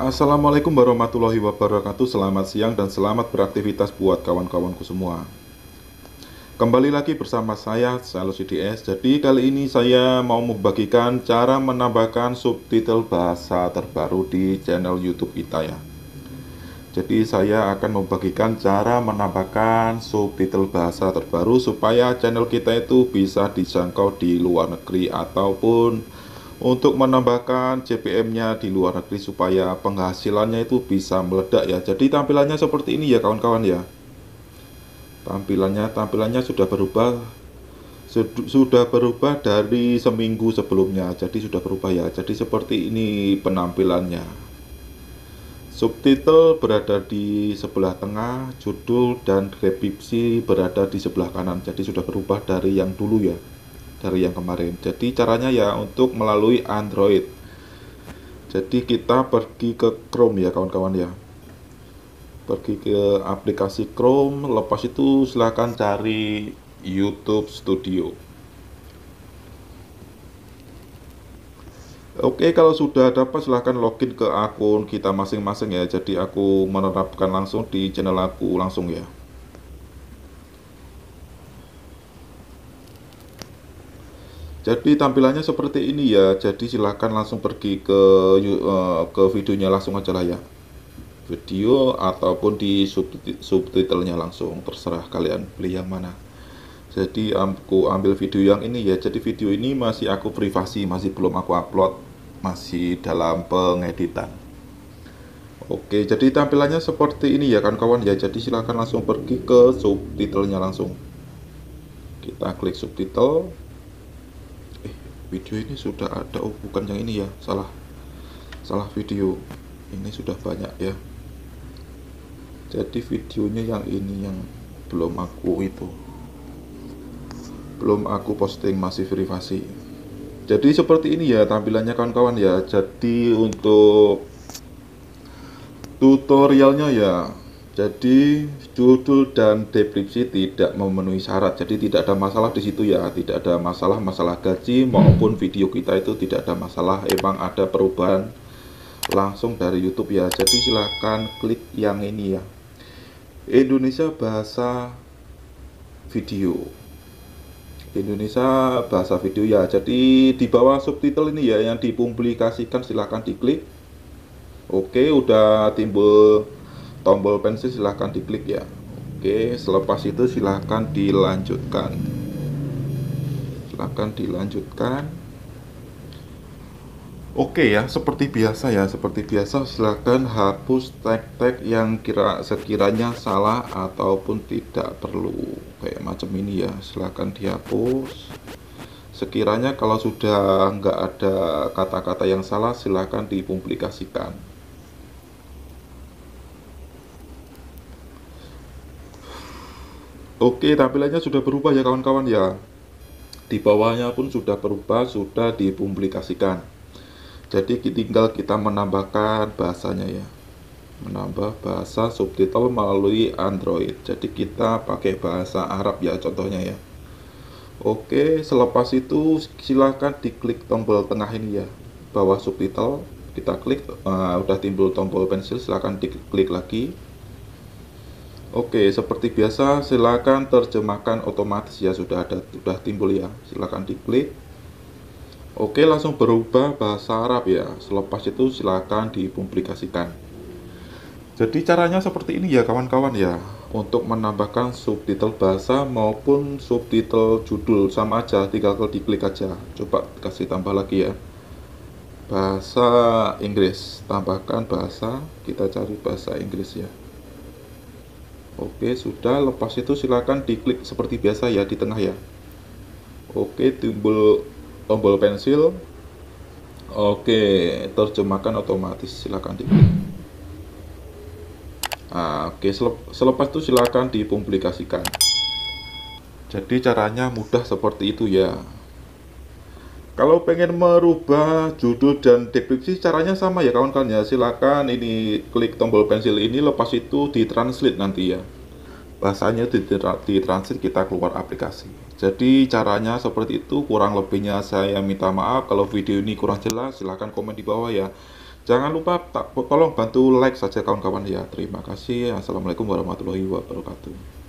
Assalamualaikum warahmatullahi wabarakatuh Selamat siang dan selamat beraktivitas buat kawan-kawanku semua Kembali lagi bersama saya, Salus IDS Jadi kali ini saya mau membagikan cara menambahkan subtitle bahasa terbaru di channel Youtube kita ya Jadi saya akan membagikan cara menambahkan subtitle bahasa terbaru Supaya channel kita itu bisa dijangkau di luar negeri ataupun untuk menambahkan CPM-nya di luar negeri supaya penghasilannya itu bisa meledak ya. Jadi tampilannya seperti ini ya kawan-kawan ya. Tampilannya tampilannya sudah berubah sudah berubah dari seminggu sebelumnya jadi sudah berubah ya jadi seperti ini penampilannya subtitle berada di sebelah tengah judul dan deskripsi berada di sebelah kanan jadi sudah berubah dari yang dulu ya dari yang kemarin jadi caranya ya untuk melalui Android jadi kita pergi ke Chrome ya kawan-kawan ya pergi ke aplikasi Chrome lepas itu silahkan cari YouTube Studio Oke, kalau sudah dapat silahkan login ke akun kita masing-masing ya. Jadi aku menerapkan langsung di channel aku langsung ya. jadi tampilannya seperti ini ya jadi silahkan langsung pergi ke uh, ke videonya langsung aja lah ya video ataupun di subtitlenya langsung terserah kalian beli yang mana jadi aku ambil video yang ini ya jadi video ini masih aku privasi masih belum aku upload masih dalam pengeditan Oke jadi tampilannya seperti ini ya kan kawan ya jadi silahkan langsung pergi ke subtitlenya langsung kita klik subtitle video ini sudah ada oh bukan yang ini ya salah salah video ini sudah banyak ya jadi videonya yang ini yang belum aku itu belum aku posting masih privasi jadi seperti ini ya tampilannya kawan-kawan ya jadi untuk tutorialnya ya jadi judul dan deskripsi tidak memenuhi syarat jadi tidak ada masalah di situ ya tidak ada masalah masalah gaji hmm. maupun video kita itu tidak ada masalah emang ada perubahan langsung dari YouTube ya jadi silahkan klik yang ini ya Indonesia bahasa video Indonesia bahasa video ya jadi di bawah subtitle ini ya yang dipublikasikan silahkan diklik Oke udah timbul tombol pensil silahkan diklik ya Oke selepas itu silahkan dilanjutkan silahkan dilanjutkan Oke ya seperti biasa ya seperti biasa silahkan hapus tag-tag yang kira sekiranya salah ataupun tidak perlu kayak macam ini ya silahkan dihapus sekiranya kalau sudah nggak ada kata-kata yang salah silahkan dipublikasikan Oke, tampilannya sudah berubah ya kawan-kawan ya. Di bawahnya pun sudah berubah, sudah dipublikasikan. Jadi tinggal kita menambahkan bahasanya ya. Menambah bahasa subtitle melalui Android. Jadi kita pakai bahasa Arab ya contohnya ya. Oke, selepas itu silahkan diklik tombol tengah ini ya. Bawah subtitle, kita klik, uh, udah timbul tombol pensil, silahkan diklik lagi Oke, seperti biasa silakan terjemahkan otomatis ya sudah ada sudah timbul ya. Silakan diklik. Oke, langsung berubah bahasa Arab ya. Selepas itu silakan dipublikasikan. Jadi caranya seperti ini ya kawan-kawan ya. Untuk menambahkan subtitle bahasa maupun subtitle judul sama aja, tinggal diklik aja. Coba kasih tambah lagi ya. Bahasa Inggris, tambahkan bahasa, kita cari bahasa Inggris ya. Oke, sudah. Lepas itu silakan diklik seperti biasa ya di tengah ya. Oke, timbul tombol pensil. Oke, terjemahkan otomatis. Silakan diklik. Nah, oke, selepas itu silakan dipublikasikan. Jadi caranya mudah seperti itu ya. Kalau pengen merubah judul dan deskripsi caranya sama ya kawan-kawan ya. Silakan ini klik tombol pensil ini lepas itu di translate nanti ya. Bahasanya di translate kita keluar aplikasi. Jadi caranya seperti itu kurang lebihnya saya minta maaf kalau video ini kurang jelas silakan komen di bawah ya. Jangan lupa tak, tolong bantu like saja kawan-kawan ya. Terima kasih. Assalamualaikum warahmatullahi wabarakatuh.